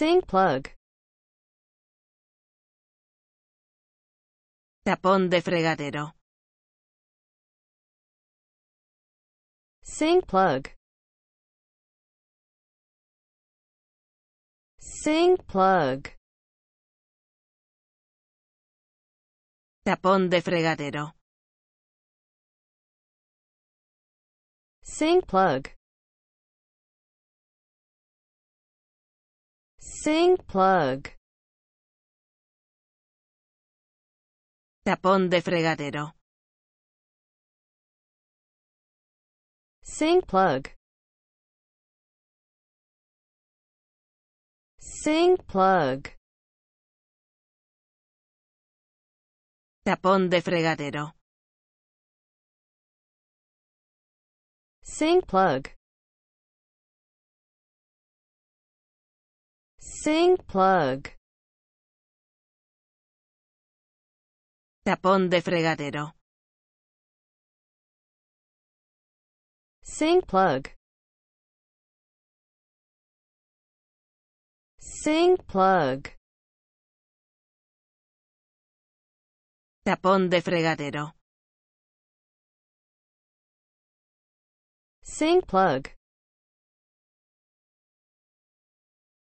Sink plug. Tapón de fregadero. Sink plug. Sink plug. Tapón de fregadero. Sink plug. Sink plug. Tapón de fregadero. Sink plug. Sink plug. Tapón de fregadero. Sink plug. Sink plug. Tapón de fregadero. Sink plug. Sink plug. Tapón de fregadero. Sink plug.